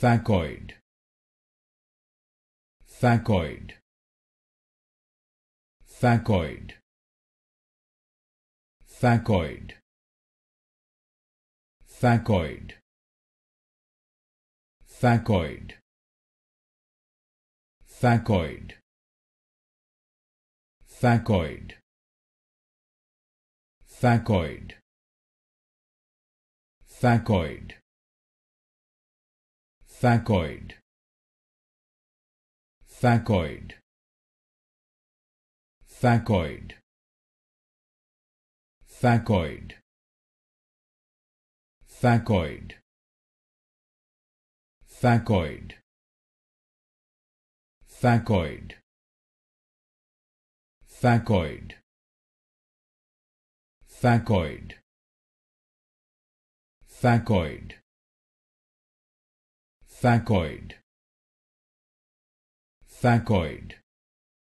Thacoid. Thacoid. Thacoid. Thacoid. Thacoid. Thacoid. Thacoid. Thacoid. Thacoid. Thacoid. Thacoid. Thacoid. Thacoid. Thacoid. Thacoid. Thacoid. Thacoid. Thacoid. Thacoid. Thacoid. Thankoid. Thankoid.